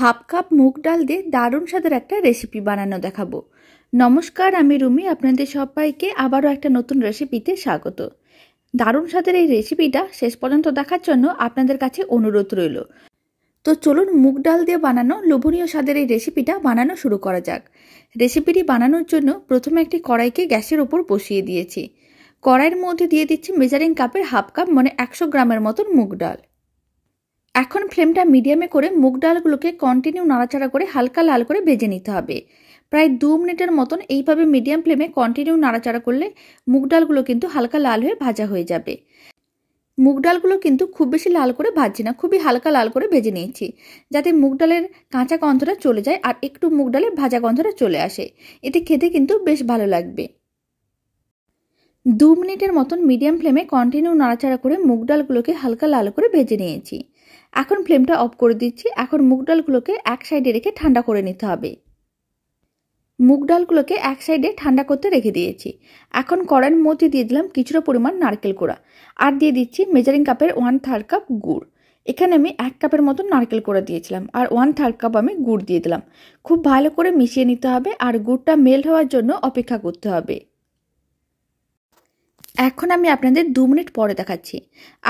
half cup মুগ ডাল দিয়ে দারুণ স্বাদের একটা রেসিপি বানানো দেখাবো নমস্কার আমি রুমি আপনাদের সবাইকে আবারও একটা নতুন রেসিপিতে স্বাগত দারুণ স্বাদের এই রেসিপিটা শেষ পর্যন্ত দেখার জন্য আপনাদের কাছে অনুরোধ রইল তো চলুন মুগ ডাল দিয়ে বানানো লোভনীয় স্বাদের এই রেসিপিটা বানানো শুরু করা যাক রেসিপিটি বানানোর জন্য প্রথমে একটি কড়াইকে গ্যাসের ওপর বসিয়ে দিয়েছি কড়াইয়ের মধ্যে দিয়ে দিচ্ছি মেজারিং কাপের হাফ কাপ মানে একশো গ্রামের মতন মুগ ডাল এখন ফ্লেমটা মিডিয়ামে করে মুগ ডালগুলোকে কন্টিনিউ নাড়াচাড়া করে হালকা লাল করে ভেজে নিতে হবে প্রায় দু মিনিটের মতন এইভাবে মিডিয়াম ফ্লেমে কন্টিনিউ নাড়াচাড়া করলে মুগ ডালগুলো কিন্তু হালকা লাল হয়ে ভাজা হয়ে যাবে মুগ ডালগুলো কিন্তু খুব বেশি লাল করে ভাজছি না খুবই হালকা লাল করে ভেজে নিয়েছি যাতে মুগ ডালের কাঁচা গন্ধটা চলে যায় আর একটু মুগ ডালের ভাজা গন্ধটা চলে আসে এতে খেতে কিন্তু বেশ ভালো লাগবে দু মিনিটের মতন মিডিয়াম ফ্লেমে কন্টিনিউ নাড়াচাড়া করে মুগ ডালগুলোকে হালকা লাল করে ভেজে নিয়েছি এখন ফ্লেমটা অফ করে দিচ্ছি এখন মুগ ডালগুলোকে এক সাইডে রেখে ঠান্ডা করে নিতে হবে মুগ ডালগুলোকে এক সাইডে ঠান্ডা করতে রেখে দিয়েছি এখন কড়াইয়ের মধ্যে দিয়ে দিলাম কিছুটা পরিমাণ নারকেল কোড়া আর দিয়ে দিচ্ছি মেজারিং কাপের ওয়ান থার্ড কাপ গুড় এখানে আমি এক কাপের মতো নারকেল কোড়া দিয়েছিলাম আর ওয়ান থার্ড কাপ আমি গুড় দিয়ে দিলাম খুব ভালো করে মিশিয়ে নিতে হবে আর গুড়টা মেল্ট হওয়ার জন্য অপেক্ষা করতে হবে এখন আমি আপনাদের দু মিনিট পরে দেখাচ্ছি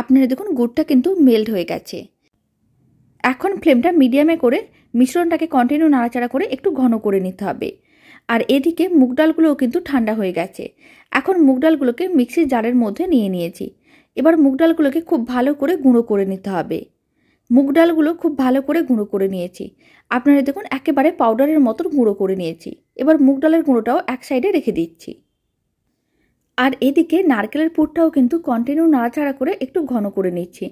আপনারা দেখুন গুড়টা কিন্তু মেল্ট হয়ে গেছে এখন ফ্লেমটা মিডিয়ামে করে মিশ্রণটাকে কন্টিনিউ নাড়াচাড়া করে একটু ঘন করে নিতে হবে আর এদিকে মুগ ডালগুলোও কিন্তু ঠান্ডা হয়ে গেছে এখন মুগ ডালগুলোকে মিক্সির জারের মধ্যে নিয়ে নিয়েছি এবার মুগ ডালগুলোকে খুব ভালো করে গুঁড়ো করে নিতে হবে মুগ ডালগুলো খুব ভালো করে গুঁড়ো করে নিয়েছি আপনারা দেখুন একেবারে পাউডারের মতন গুঁড়ো করে নিয়েছি এবার মুগ ডালের গুঁড়োটাও এক সাইডে রেখে দিচ্ছি আর এদিকে নারকেলের পুরটাও কিন্তু কন্টিনিউ নাড়াচাড়া করে একটু ঘন করে নিচ্ছি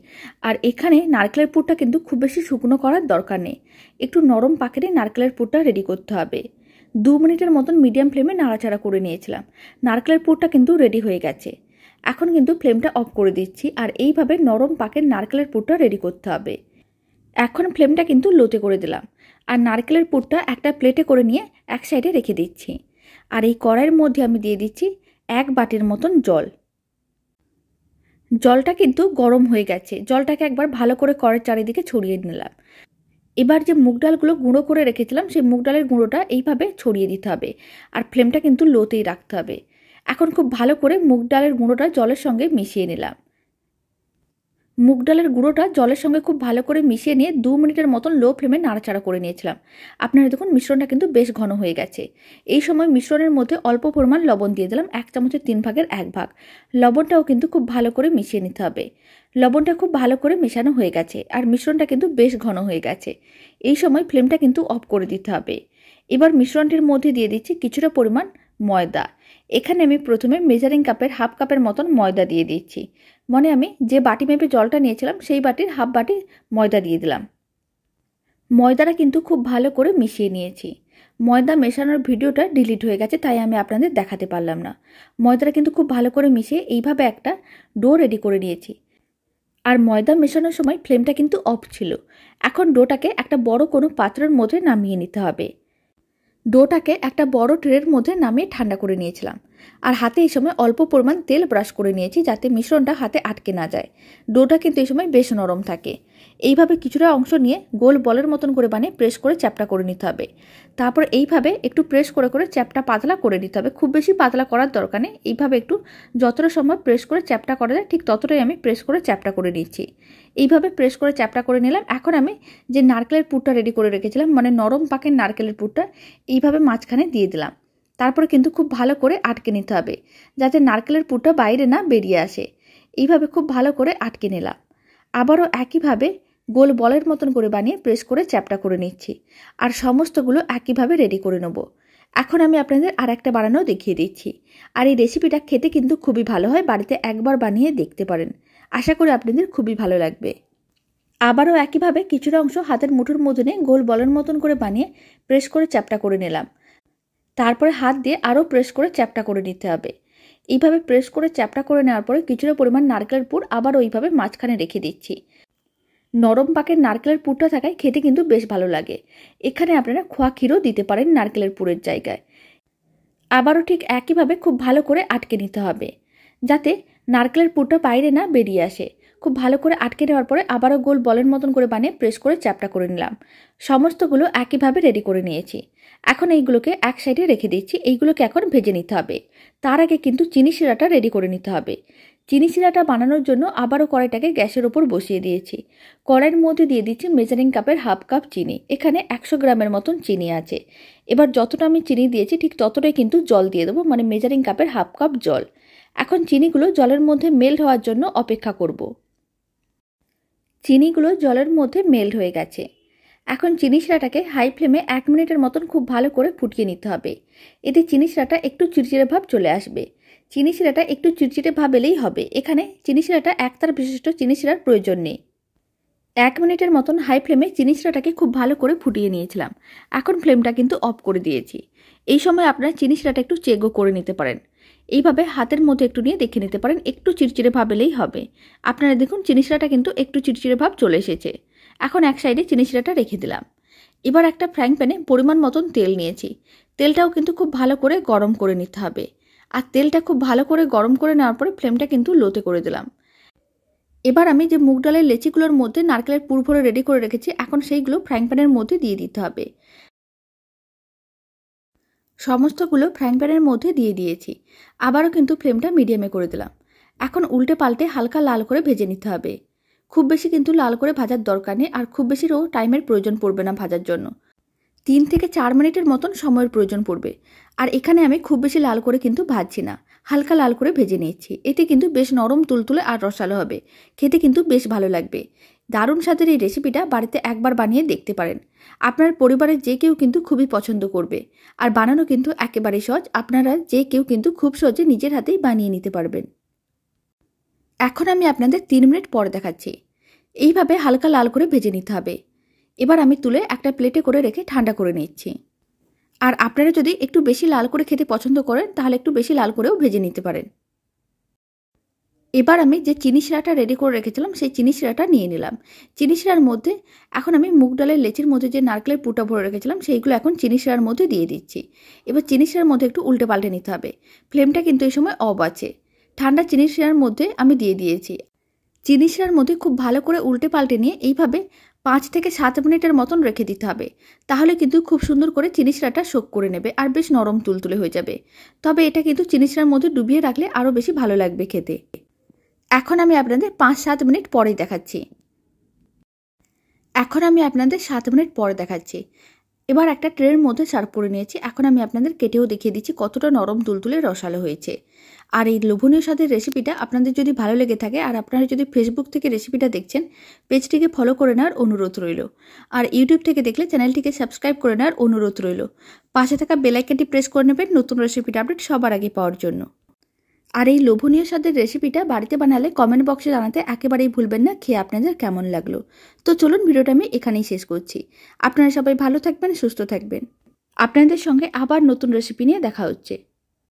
আর এখানে নারকেলের পুরটা কিন্তু খুব বেশি শুকনো করার দরকার নেই একটু নরম পাকেটে নারকেলের পুরটা রেডি করতে হবে দু মিনিটের মতন মিডিয়াম ফ্লেমে নাড়াচাড়া করে নিয়েছিলাম নারকেলের পুরটা কিন্তু রেডি হয়ে গেছে এখন কিন্তু ফ্লেমটা অফ করে দিচ্ছি আর এইভাবে নরম পাকের নারকেলের পুরটা রেডি করতে হবে এখন ফ্লেমটা কিন্তু লোতে করে দিলাম আর নারকেলের পুরটা একটা প্লেটে করে নিয়ে এক সাইডে রেখে দিচ্ছি আর এই কড়াইয়ের মধ্যে আমি দিয়ে দিচ্ছি এক বাটির মতন জল জলটা কিন্তু গরম হয়ে গেছে জলটাকে একবার ভালো করে করে চারিদিকে ছড়িয়ে নিলাম এবার যে মুগ ডালগুলো গুঁড়ো করে রেখেছিলাম সেই মুগ ডালের গুঁড়োটা এইভাবে ছড়িয়ে দিতে হবে আর ফ্লেমটা কিন্তু লোতেই রাখতে হবে এখন খুব ভালো করে মুগ ডালের গুঁড়োটা জলের সঙ্গে মিশিয়ে নিলাম মুগ ডালের গুঁড়োটা জলের সঙ্গে খুব ভালো করে মিশিয়ে নিয়ে দু মিনিটের মতন লো ফ্লেমে নাড়াচাড়া করে নিয়েছিলাম আপনারা দেখুন মিশ্রণটা কিন্তু বেশ ঘন হয়ে গেছে এই সময় মিশ্রণের মধ্যে অল্প পরিমাণ লবণ দিয়ে দিলাম এক চামচের তিন ভাগের এক ভাগ লবণটাও কিন্তু খুব ভালো করে মিশিয়ে নিতে হবে লবণটা খুব ভালো করে মেশানো হয়ে গেছে আর মিশ্রণটা কিন্তু বেশ ঘন হয়ে গেছে এই সময় ফ্লেমটা কিন্তু অফ করে দিতে হবে এবার মিশ্রণটির মধ্যে দিয়ে দিচ্ছি কিছুটা পরিমাণ ময়দা এখানে আমি প্রথমে মেজারিং কাপের হাফ কাপের মতন ময়দা দিয়ে দিচ্ছি মানে আমি যে বাটি মেপে জলটা নিয়েছিলাম সেই বাটির হাফ বাটি ময়দা দিয়ে দিলাম ময়দাটা কিন্তু খুব ভালো করে মিশিয়ে নিয়েছি ময়দা মেশানোর ভিডিওটা ডিলিট হয়ে গেছে তাই আমি আপনাদের দেখাতে পারলাম না ময়দাটা কিন্তু খুব ভালো করে মিশিয়ে এইভাবে একটা ডো রেডি করে নিয়েছি আর ময়দা মেশানোর সময় ফ্লেমটা কিন্তু অফ ছিল এখন ডোটাকে একটা বড় কোনো পাত্রের মধ্যে নামিয়ে নিতে হবে ডোটাকে একটা বড় ট্রের মধ্যে নামিয়ে ঠান্ডা করে নিয়েছিলাম আর হাতে এই সময় অল্প পরিমাণ তেল ব্রাশ করে নিয়েছি যাতে মিশ্রণটা হাতে আটকে না যায় ডোটা কিন্তু এই সময় বেশ নরম থাকে এইভাবে কিছুটা অংশ নিয়ে গোল বলের মতন করে বানিয়ে প্রেস করে চ্যাপটা করে নিতে হবে তারপর এইভাবে একটু প্রেস করে করে চ্যাপটা পাতলা করে নিতে হবে খুব বেশি পাতলা করার দরকার নেই এইভাবে একটু যতটা সম্ভব প্রেস করে চ্যাপটা করা যায় ঠিক ততটাই আমি প্রেস করে চ্যাপটা করে নিচ্ছি এইভাবে প্রেস করে চ্যাপটা করে নিলাম এখন আমি যে নারকেলের পুরটা রেডি করে রেখেছিলাম মানে নরম পাকের নারকেলের পুরটা এইভাবে মাঝখানে দিয়ে দিলাম তারপরে কিন্তু খুব ভালো করে আটকে নিতে হবে যাতে নারকেলের পুরটা বাইরে না বেরিয়ে আসে এইভাবে খুব ভালো করে আটকে নিলাম আবারও একইভাবে গোল বলের মতন করে বানিয়ে প্রেস করে চ্যাপটা করে নিচ্ছি আর সমস্তগুলো একইভাবে রেডি করে নেব এখন আমি আপনাদের আর একটা বানানো দেখিয়ে দিচ্ছি আর এই রেসিপিটা খেতে কিন্তু খুবই ভালো হয় বাড়িতে একবার বানিয়ে দেখতে পারেন আশা করি আপনাদের খুবই ভালো লাগবে আবারও একইভাবে কিছুটা অংশ হাতের মুঠোর মধ্যে গোল বলের মতন করে বানিয়ে প্রেস করে চ্যাপটা করে নিলাম তারপরে হাত দিয়ে আরও প্রেস করে চ্যাপটা করে নিতে হবে এইভাবে প্রেস করে চ্যাপটা করে নেওয়ার পরে কিছুটা পরিমাণ নারকেলের পুর আবার ওইভাবে মাঝখানে রেখে দিচ্ছি নরম পাকের নারকেলের পুরটা থাকায় খেতে কিন্তু বেশ ভালো লাগে এখানে আপনারা খোয়া ক্ষীরও দিতে পারেন নারকেলের পুরের জায়গায় আবারও ঠিক একইভাবে খুব ভালো করে আটকে নিতে হবে যাতে নারকেলের পুরটা বাইরে না বেরিয়ে আসে খুব ভালো করে আটকে নেওয়ার পরে আবারও গোল বলের মতন করে বানিয়ে প্রেস করে চ্যাপটা করে নিলাম সমস্তগুলো একইভাবে রেডি করে নিয়েছি এখন এইগুলোকে এক সাইডে রেখে দিচ্ছি এইগুলোকে এখন ভেজে নিতে হবে তার আগে কিন্তু চিনি শিরাটা রেডি করে নিতে হবে চিনি শিরাটা বানানোর জন্য আবারও কড়াইটাকে গ্যাসের ওপর বসিয়ে দিয়েছি কড়াইয়ের মধ্যে দিয়ে দিচ্ছি মেজারিং কাপের হাফ কাপ চিনি এখানে একশো গ্রামের মতন চিনি আছে এবার যতটা আমি চিনি দিয়েছি ঠিক ততটাই কিন্তু জল দিয়ে দেবো মানে মেজারিং কাপের হাফ কাপ জল এখন চিনিগুলো জলের মধ্যে মেল্ট হওয়ার জন্য অপেক্ষা করবো চিনিগুলো জলের মধ্যে মেল্ট হয়ে গেছে এখন চিনি শিরাটাকে হাই ফ্লেমে এক মিনিটের মতন খুব ভালো করে ফুটিয়ে নিতে হবে এতে চিনি শিরাটা একটু চিরচিরে ভাব চলে আসবে চিনি শিরাটা একটু চিরচিরে ভাব এলেই হবে এখানে চিনি শিরাটা একতার বিশিষ্ট চিনি শিরার প্রয়োজন নেই এক মিনিটের মতন হাই ফ্লেমে চিনি শিরাটাকে খুব ভালো করে ফুটিয়ে নিয়েছিলাম এখন ফ্লেমটা কিন্তু অফ করে দিয়েছি এই সময় আপনারা চিনি শিরাটা একটু চেকও করে নিতে পারেন এইভাবে হাতের মধ্যে একটু নিয়ে দেখে নিতে পারেন একটু চিরচিরে ভাব এলেই হবে আপনারা দেখুন চিনি শিরাটা কিন্তু একটু চিরচিরে ভাব চলে এসেছে এখন এক সাইডে চিনি শিরাটা রেখে দিলাম এবার একটা ফ্রাইং প্যানে পরিমাণ মতন তেল নিয়েছি তেলটাও কিন্তু খুব ভালো করে গরম করে নিতে হবে আর তেলটা খুব ভালো করে গরম করে নেওয়ার পরে ফ্লেমটা কিন্তু লোতে করে দিলাম এবার আমি যে মুগ ডালের লেচিগুলোর মধ্যে নারকেলের পুর ভরে রেডি করে রেখেছি এখন সেইগুলো ফ্রাইং প্যানের মধ্যে দিয়ে দিতে হবে সমস্তগুলো ফ্রাইং প্যানের মধ্যে দিয়ে দিয়েছি আবারও কিন্তু ফ্লেমটা মিডিয়ামে করে দিলাম এখন উল্টে পাল্টে হালকা লাল করে ভেজে নিতে হবে খুব বেশি কিন্তু লাল করে ভাজার দরকার নেই আর খুব বেশিরও টাইমের প্রয়োজন পড়বে না ভাজার জন্য তিন থেকে চার মিনিটের মতন সময়ের প্রয়োজন পড়বে আর এখানে আমি খুব বেশি লাল করে কিন্তু ভাজছি না হালকা লাল করে ভেজে নিয়েছি এতে কিন্তু বেশ নরম তুলতুলে আর রসালো হবে খেতে কিন্তু বেশ ভালো লাগবে দারুণ স্বাদের এই রেসিপিটা বাড়িতে একবার বানিয়ে দেখতে পারেন আপনার পরিবারের যে কেউ কিন্তু খুবই পছন্দ করবে আর বানানো কিন্তু একেবারে সহজ আপনারা যে কেউ কিন্তু খুব সহজে নিজের হাতেই বানিয়ে নিতে পারবেন এখন আমি আপনাদের তিন মিনিট পর দেখাচ্ছি এইভাবে হালকা লাল করে ভেজে নিতে হবে এবার আমি তুলে একটা প্লেটে করে রেখে ঠান্ডা করে নিচ্ছি আর আপনারা যদি একটু বেশি লাল করে খেতে পছন্দ করেন তাহলে একটু বেশি লাল করেও ভেজে নিতে পারেন এবার আমি যে চিনি শিরাটা রেডি করে রেখেছিলাম সেই চিনি শিরাটা নিয়ে নিলাম চিনি শিরার মধ্যে এখন আমি মুগ ডালের লেচির মধ্যে যে নারকেলের পুটা ভরে রেখেছিলাম সেইগুলো এখন চিনি শিরার মধ্যে দিয়ে দিচ্ছি এবার চিনি শিরার মধ্যে একটু উল্টে পাল্টে নিতে হবে ফ্লেমটা কিন্তু এই সময় অব আছে ঠান্ডা চিনি শিরার মধ্যে আমি দিয়ে দিয়েছি চিনি শিরার মধ্যে খুব ভালো করে উল্টে পাল্টে নিয়ে এইভাবে পাঁচ থেকে সাত মিনিটের মতন রেখে দিতে হবে তাহলে কিন্তু খুব সুন্দর করে চিনি শিরাটা শোক করে নেবে আর বেশ নরম তুলতুলে হয়ে যাবে তবে এটা কিন্তু চিনি শিরার মধ্যে ডুবিয়ে রাখলে আরও বেশি ভালো লাগবে খেতে এখন আমি আপনাদের পাঁচ সাত মিনিট পরেই দেখাচ্ছি এখন আমি আপনাদের সাত মিনিট পরে দেখাচ্ছি এবার একটা ট্রের মধ্যে সার্ভ করে নিয়েছি এখন আমি আপনাদের কেটেও দেখিয়ে দিচ্ছি কতটা নরম তুলতুলে রসালো হয়েছে আর এই লোভনীয় স্বাদের রেসিপিটা আপনাদের যদি ভালো লেগে থাকে আর আপনারা যদি ফেসবুক থেকে রেসিপিটা দেখছেন পেজটিকে ফলো করে নেওয়ার অনুরোধ রইল আর ইউটিউব থেকে দেখলে চ্যানেলটিকে সাবস্ক্রাইব করে নেওয়ার অনুরোধ রইল পাশে থাকা বেলাইকেনটি প্রেস করে নেবেন নতুন রেসিপিটা আপডেট সবার আগে পাওয়ার জন্য আর এই লোভনীয় স্বাদের রেসিপিটা বাড়িতে বানালে কমেন্ট বক্সে জানাতে একেবারেই ভুলবেন না খেয়ে আপনাদের কেমন লাগলো তো চলুন ভিডিওটা আমি এখানেই শেষ করছি আপনারা সবাই ভালো থাকবেন সুস্থ থাকবেন আপনাদের সঙ্গে আবার নতুন রেসিপি নিয়ে দেখা হচ্ছে